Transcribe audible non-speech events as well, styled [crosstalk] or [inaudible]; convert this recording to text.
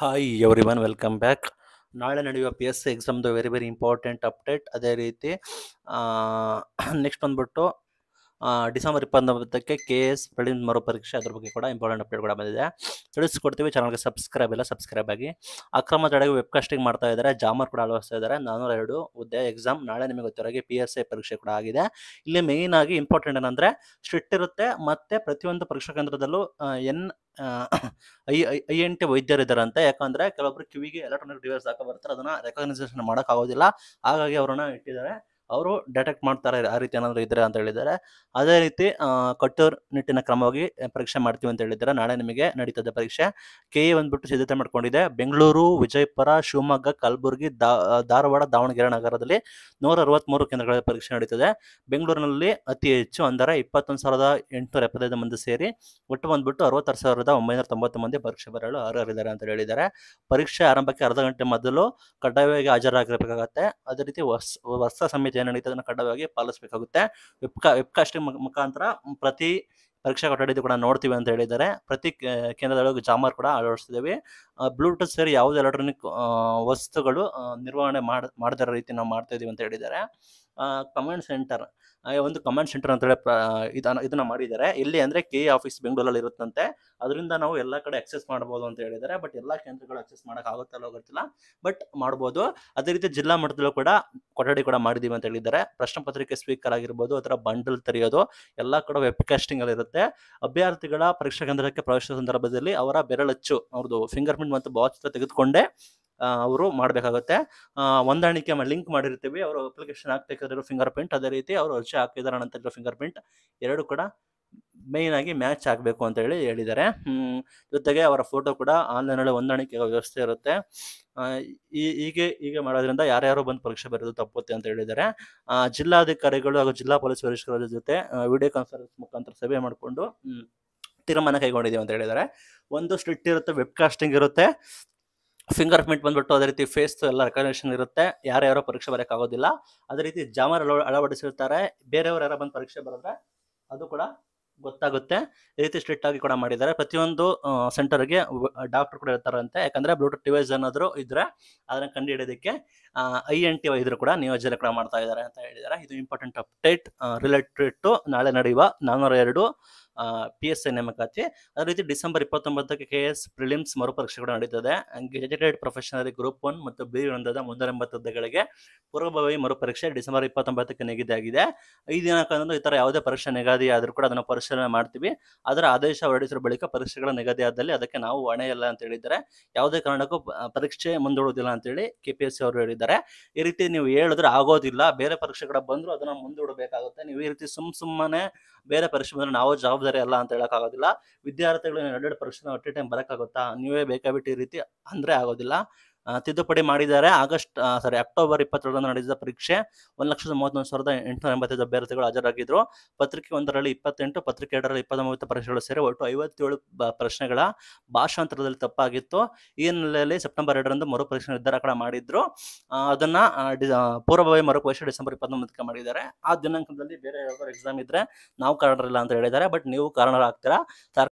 hi everyone welcome back ನಾಳೆ ನಡೆಯುವ P S C ಎಕ್ಸಾಮ್ದು ವೆರಿ ವೆರಿ ಇಂಪಾರ್ಟೆಂಟ್ ಅಪ್ಡೇಟ್ ಅದೇ ರೀತಿ ನೆಕ್ಸ್ಟ್ [clears throat] ಬಂದ್ಬಿಟ್ಟು ಡಿಸೆಂಬರ್ ಇಪ್ಪತ್ತೊಂಬತ್ತಕ್ಕೆ ಕೆ ಎಸ್ ಪ್ರಿಲಿಮ್ ಮರು ಪರೀಕ್ಷೆ ಅದ್ರ ಬಗ್ಗೆ ಕೂಡ ಇಂಪಾರ್ಟೆಂಟ್ ಅಪ್ಡೇಟ್ ಕೂಡ ಬಂದಿದೆ ತಿಳಿಸ್ಕೊಡ್ತೀವಿ ಚಾನಲ್ಗೆ ಸಬ್ಸ್ಕ್ರೈಬ್ ಇಲ್ಲ ಸಬ್ಸ್ಕ್ರೈಬ್ ಆಗಿ ಅಕ್ರಮ ತಡೆಗೆ ವೆಬ್ ಕಾಸ್ಟಿಂಗ್ ಮಾಡ್ತಾ ಇದ್ದಾರೆ ಜಾಮರ್ ಕೂಡ ಅಳವಡಿಸ್ತಾ ಇದ್ದಾರೆ ನಾನೂರ ಎರಡು ಹುದ್ದೆ ಎಕ್ಸಾಮ್ ನಾಳೆ ನಿಮಗೆ ಗೊತ್ತಿರೋಗಿ ಪಿ ಎಸ್ ಎ ಪರೀಕ್ಷೆ ಕೂಡ ಆಗಿದೆ ಇಲ್ಲಿ ಮೇಯ್ನ್ ಆಗಿ ಇಂಪಾರ್ಟೆಂಟ್ ಏನಂದರೆ ಸ್ಟ್ರಿಕ್ಟ್ ಇರುತ್ತೆ ಮತ್ತು ಪ್ರತಿಯೊಂದು ಪರೀಕ್ಷಾ ಕೇಂದ್ರದಲ್ಲೂ N I I N T ವೈದ್ಯರಿದ್ದಾರಂತೆ ಯಾಕಂದ್ರೆ ಕೆಲವೊಬ್ರು ಕಿವಿಗೆ ಎಲೆಕ್ಟ್ರಾನಿಕ್ ಡಿವೈಸ್ ಹಾಕೋ ಬರ್ತಾರೆ ಅದನ್ನ ರೆಕಗ್ನೈಸೇಷನ್ ಮಾಡೋಕ್ಕಾಗೋದಿಲ್ಲ ಹಾಗಾಗಿ ಅವರನ್ನು ಇಟ್ಟಿದ್ದಾರೆ ಅವರು ಡಿಟೆಕ್ಟ್ ಮಾಡ್ತಾರೆ ಆ ರೀತಿ ಏನಾದರೂ ಇದ್ರೆ ಅಂತ ಹೇಳಿದ್ದಾರೆ ಅದೇ ರೀತಿ ಕಟ್ಟೋರ್ ನಿಟ್ಟಿನ ಕ್ರಮವಾಗಿ ಪರೀಕ್ಷೆ ಮಾಡ್ತೀವಿ ಅಂತ ಹೇಳಿದ್ದಾರೆ ನಾಳೆ ನಿಮಗೆ ನಡೀತದೆ ಪರೀಕ್ಷೆ ಕೆ ಎ ಬಂದ್ಬಿಟ್ಟು ಸಿದ್ಧತೆ ಮಾಡ್ಕೊಂಡಿದೆ ಬೆಂಗಳೂರು ವಿಜಯಪುರ ಶಿವಮೊಗ್ಗ ಕಲಬುರಗಿ ಧಾರವಾಡ ದಾವಣಗೆರೆ ನಗರದಲ್ಲಿ ನೂರ ಅರವತ್ತ್ಮೂರು ಕೇಂದ್ರಗಳಲ್ಲಿ ಪರೀಕ್ಷೆ ನಡೀತದೆ ಬೆಂಗಳೂರಿನಲ್ಲಿ ಅತಿ ಹೆಚ್ಚು ಅಂದರೆ ಇಪ್ಪತ್ತೊಂದು ಸಾವಿರದ ಎಂಟುನೂರ ಎಪ್ಪತ್ತೈದು ಮಂದಿ ಸೇರಿ ಒಟ್ಟು ಬಂದ್ಬಿಟ್ಟು ಅರವತ್ತಾರು ಸಾವಿರದ ಒಂಬೈನೂರ ತೊಂಬತ್ತು ಮಂದಿ ಪರೀಕ್ಷೆ ಬರಲು ಅರ್ಹರಿದ್ದಾರೆ ಅಂತ ಹೇಳಿದ್ದಾರೆ ಪರೀಕ್ಷೆ ಆರಂಭಕ್ಕೆ ಅರ್ಧ ಗಂಟೆ ಮೊದಲು ಕಡ್ಡಾಯವಾಗಿ ಹಾಜರಾಗಿರಬೇಕಾಗತ್ತೆ ಅದೇ ರೀತಿ ಹೊಸ ಹೊಸ ಸಮಿತಿ ಏನು ನಡೀತಾ ಅದನ್ನು ಕಡ್ಡಾಯವಾಗಿ ಪಾಲಿಸಬೇಕಾಗುತ್ತೆ ವೆಬ್ಕಾ ವೆಬ್ಕಾಸ್ಟ್ ಮುಖಾಂತರ ಪ್ರತಿ ಪರೀಕ್ಷಾ ಕೊಠಡಿದು ಕೂಡ ನೋಡ್ತೀವಿ ಅಂತ ಹೇಳಿದ್ದಾರೆ ಪ್ರತಿ ಕೇಂದ್ರದೊಳಗೆ ಜಾಮರ್ ಕೂಡ ಅಳವಡಿಸ್ತಿದ್ದೀವಿ ಬ್ಲೂಟೂತ್ ಸೇರಿ ಯಾವುದೇ ಎಲೆಕ್ಟ್ರಾನಿಕ್ ವಸ್ತುಗಳು ನಿರ್ವಹಣೆ ಮಾಡ ಮಾಡದಿರೋ ರೀತಿ ನಾವು ಮಾಡ್ತಾ ಇದೀವಿ ಅಂತ ಹೇಳಿದ್ದಾರೆ ಕಮಾಂಡ್ ಸೆಂಟರ್ ಒಂದು ಕಮಾಂಡ್ ಸೆಂಟರ್ ಅಂತ ಹೇಳಿ ಇದನ್ನ ಮಾಡಿದ್ದಾರೆ ಇಲ್ಲಿ ಅಂದರೆ ಕೆ ಆಫೀಸ್ ಬೆಂಗಳೂರಲ್ಲಿ ಇರುತ್ತಂತೆ ಅದರಿಂದ ನಾವು ಎಲ್ಲ ಕಡೆ ಆಕ್ಸೆಸ್ ಮಾಡ್ಬೋದು ಅಂತ ಹೇಳಿದ್ದಾರೆ ಬಟ್ ಎಲ್ಲ ಕೇಂದ್ರಗಳು ಆಕ್ಸೆಸ್ ಮಾಡೋಕ್ಕಾಗುತ್ತಲ್ಲೋ ಗೊತ್ತಿಲ್ಲ ಬಟ್ ಮಾಡ್ಬೋದು ಅದೇ ರೀತಿ ಜಿಲ್ಲಾ ಮಟ್ಟದಲ್ಲೂ ಕೂಡ ಕೊಠಡಿ ಕೂಡ ಮಾಡಿದ್ದೀವಿ ಅಂತ ಹೇಳಿದ್ದಾರೆ ಪ್ರಶ್ನೆ ಪತ್ರಿಕೆ ಸ್ಪೀಕರ್ ಆಗಿರ್ಬೋದು ಅದರ ಬಂಡಲ್ ತೆರೆಯೋದು ಎಲ್ಲ ಕಡೆ ವೆಬ್ ಅಲ್ಲಿ ಇರುತ್ತೆ ಅಭ್ಯರ್ಥಿಗಳ ಪರೀಕ್ಷಾ ಕೇಂದ್ರಕ್ಕೆ ಪ್ರವೇಶ ಸಂದರ್ಭದಲ್ಲಿ ಅವರ ಬೆರಳಚ್ಚು ಅವ್ರದ್ದು ಫಿಂಗರ್ ಪ್ರಿಂಟ್ ಮತ್ತು ಭಾವಚಿತ್ರ ತೆಗೆದುಕೊಂಡೆ ಅವರು ಮಾಡಬೇಕಾಗುತ್ತೆ ಹೊಂದಾಣಿಕೆ ಲಿಂಕ್ ಮಾಡಿರ್ತೀವಿ ಅವರು ಅಪ್ಲಿಕೇಶನ್ ಹಾಕ್ಬೇಕಾದ್ರೆ ಫಿಂಗರ್ ಪ್ರಿಂಟ್ ಅದೇ ರೀತಿ ಅವರು ಅರ್ಜಿ ಹಾಕಿದಾರ ನಂತರ ಫಿಂಗರ್ ಪ್ರಿಂಟ್ ಎರಡು ಕೂಡ ಮೇಯ್ನ್ ಆಗಿ ಮ್ಯಾಚ್ ಆಗಬೇಕು ಅಂತ ಹೇಳಿ ಹೇಳಿದ್ದಾರೆ ಜೊತೆಗೆ ಅವರ ಫೋಟೋ ಕೂಡ ಆನ್ಲೈನಲ್ಲಿ ಹೊಂದಾಣಿಕೆ ವ್ಯವಸ್ಥೆ ಇರುತ್ತೆ ಈ ಹೀಗೆ ಹೀಗೆ ಮಾಡೋದ್ರಿಂದ ಯಾರ್ಯಾರು ಬಂದು ಪರೀಕ್ಷೆ ಬರೋದು ತಪ್ಪುತ್ತೆ ಅಂತ ಹೇಳಿದ್ದಾರೆ ಜಿಲ್ಲಾಧಿಕಾರಿಗಳು ಹಾಗೂ ಜಿಲ್ಲಾ ಪೊಲೀಸ್ ವರಿಷ್ಠರ ಜೊತೆ ವಿಡಿಯೋ ಕಾನ್ಫರೆನ್ಸ್ ಮುಖಾಂತರ ಸಭೆ ಮಾಡಿಕೊಂಡು ತೀರ್ಮಾನ ಕೈಗೊಂಡಿದ್ದೀವಿ ಅಂತ ಹೇಳಿದ್ದಾರೆ ಒಂದು ಸ್ಟ್ರಿಕ್ಟ್ ಇರುತ್ತೆ ವೆಬ್ಕಾಸ್ಟಿಂಗ್ ಇರುತ್ತೆ ಫಿಂಗರ್ ಪ್ರಿಂಟ್ ಬಂದ್ಬಿಟ್ಟು ಅದೇ ರೀತಿ ಫೇಸ್ ಎಲ್ಲ ರೆಕಗ್ನೇಷನ್ ಇರುತ್ತೆ ಯಾರ್ಯಾರೋ ಪರೀಕ್ಷೆ ಬರೋಕ್ಕಾಗೋದಿಲ್ಲ ಅದೇ ರೀತಿ ಜಾಮರ್ ಅಳವಡಿಸಿರ್ತಾರೆ ಬೇರೆಯವರು ಯಾರೋ ಬಂದು ಪರೀಕ್ಷೆ ಬರೆದ್ರೆ ಅದು ಕೂಡ ಗೊತ್ತಾಗುತ್ತೆ ಈ ರೀತಿ ಸ್ಟ್ರಿಕ್ಟ್ ಆಗಿ ಕೂಡ ಮಾಡಿದ್ದಾರೆ ಪ್ರತಿಯೊಂದು ಸೆಂಟರ್ಗೆ ಡಾಕ್ಟರ್ ಕೂಡ ಇರ್ತಾರಂತೆ ಯಾಕಂದ್ರೆ ಬ್ಲೂಟೂತ್ ಡಿವೈಸ್ ಏನಾದರೂ ಇದ್ರೆ ಅದನ್ನು ಕಂಡು ಹಿಡಿಯೋದಕ್ಕೆ ಐ ಎನ್ ಟಿ ಇದ್ರು ಕೂಡ ನಿಯೋಜನೆ ಕೂಡ ಮಾಡ್ತಾ ಇದ್ದಾರೆ ಅಂತ ಹೇಳಿದ್ದಾರೆ ಇದು ಇಂಪಾರ್ಟೆಂಟ್ ಅಪ್ಡೇಟ್ ರಿಲೇಟೆಡ್ ಟು ನಾಳೆ ನಡೆಯುವ ನಾನ್ನೂರ ಎರಡು ಪಿ ಎಸ್ ಐ ನೇಮಕಾತಿ ಅದೇ ರೀತಿ ಡಿಸೆಂಬರ್ ಇಪ್ಪತ್ತೊಂಬತ್ತಕ್ಕೆ ಕೆ ಎಸ್ ಪ್ರಿಲಿಮ್ಸ್ ಮರುಪರೀಕ್ಷೆ ಕೂಡ ನಡೀತದೆ ಗೆಜೆಟೆಡ್ ಪ್ರೊಫೆಷನರಿ ಗ್ರೂಪ್ ಒನ್ ಮತ್ತು ಬಿ ಒಂದಾದ ಮುನ್ನೂರ ಎಂಬತ್ತು ಹುದ್ದೆಗಳಿಗೆ ಪೂರ್ವಭಾವಿ ಮರುಪರೀಕ್ಷೆ ಡಿಸೆಂಬರ್ ಇಪ್ಪತ್ತೊಂಬತ್ತಕ್ಕೆ ನಿಗದಿಯಾಗಿದೆ ಈ ದಿನಾಂಕದಂದು ಈ ಥರ ಯಾವುದೇ ಪರೀಕ್ಷೆ ನಿಗದಿ ಆದರೂ ಕೂಡ ಅದನ್ನು ಪರಿಶೀಲನೆ ಮಾಡ್ತೀವಿ ಅದರ ಆದೇಶ ಹೊರಡಿಸಿದ ಬಳಿಕ ಪರೀಕ್ಷೆಗಳ ನಿಗದಿಯಾದಲ್ಲಿ ಅದಕ್ಕೆ ನಾವು ಹೊಣೆ ಇಲ್ಲ ಅಂತ ಹೇಳಿದ್ದಾರೆ ಯಾವುದೇ ಕಾರಣಕ್ಕೂ ಪರೀಕ್ಷೆ ಮುಂದೂಡುವುದಿಲ್ಲ ಅಂತೇಳಿ ಕೆ ಪಿ ಎಸ್ ಅವರು ಹೇಳಿದ್ದಾರೆ ಈ ರೀತಿ ನೀವು ಹೇಳಿದ್ರೆ ಆಗೋದಿಲ್ಲ ಬೇರೆ ಪರೀಕ್ಷೆಗಳ ಬಂದರೂ ಅದನ್ನು ಮುಂದೂಡಬೇಕಾಗುತ್ತೆ ನೀವು ಈ ರೀತಿ ಸುಮ್ ಸುಮ್ಮನೆ ಬೇರೆ ಪರೀಕ್ಷೆ ಬಂದರೆ ನಾವು ಜವಾಬ್ದಾರಿ ಜವಾಬ್ದಾರಿ ಅಲ್ಲ ಅಂತ ಹೇಳೋಕ್ಕಾಗೋದಿಲ್ಲ ವಿದ್ಯಾರ್ಥಿಗಳು ಎರಡೆರಡು ಪರೀಕ್ಷೆ ಒಟ್ಟೆ ಟೈಮ್ ಬರೋಕ್ಕಾಗುತ್ತಾ ನೀವೇ ಬೇಕಾಬಿಟ್ಟಿ ರೀತಿ ಅಂದರೆ ಆಗೋದಿಲ್ಲ ತಿದ್ದುಪಡಿ ಮಾಡಿದ್ದಾರೆ ಆಗಸ್ಟ್ ಸಾರಿ ಅಕ್ಟೋಬರ್ ಇಪ್ಪತ್ತೆರಡರಂದು ನಡೆಸಿದ ಪರೀಕ್ಷೆ ಒಂದು ಲಕ್ಷದ ಮೂವತ್ತೊಂದು ಸಾವಿರದ ಎಂಟುನೂರ ಎಂಬತ್ತೈದು ಅಭ್ಯರ್ಥಿಗಳು ಹಾಜರಾಗಿದ್ದರು ಪತ್ರಿಕೆ ಒಂದರಲ್ಲಿ ಇಪ್ಪತ್ತೆಂಟು ಪತ್ರಿಕೆ ಎರಡರಲ್ಲಿ ಇಪ್ಪತ್ತೊಂಬತ್ತು ಪರೀಕ್ಷೆಗಳು ಸೇರಿ ಒಟ್ಟು ಐವತ್ತೇಳು ಪ್ರಶ್ನೆಗಳ ಭಾಷಾಂತರದಲ್ಲಿ ತಪ್ಪಾಗಿತ್ತು ಈ ಹಿನ್ನೆಲೆಯಲ್ಲಿ ಸೆಪ್ಟೆಂಬರ್ ಎರಡರಂದು ಮರು ಪರೀಕ್ಷೆ ನಿರ್ಧಾರ ಕೂಡ ಮಾಡಿದ್ರು ಅದನ್ನ ಪೂರ್ವಭಾವಿ ಮರು ಪರೀಕ್ಷೆ ಡಿಸೆಂಬರ್ ಇಪ್ಪತ್ತೊಂಬತ್ತಕ್ಕೆ ಮಾಡಿದ್ದಾರೆ ಆ ದಿನಾಂಕದಲ್ಲಿ ಬೇರೆ ಯಾವ್ದಾದ್ರು ಎಕ್ಸಾಮ್ ಇದ್ರೆ ನಾವು ಕಾರಣರಿಲ್ಲ ಅಂತ ಹೇಳಿದ್ದಾರೆ ಬಟ್ ನೀವು ಕಾರಣರಾಗ್ತೀರಾ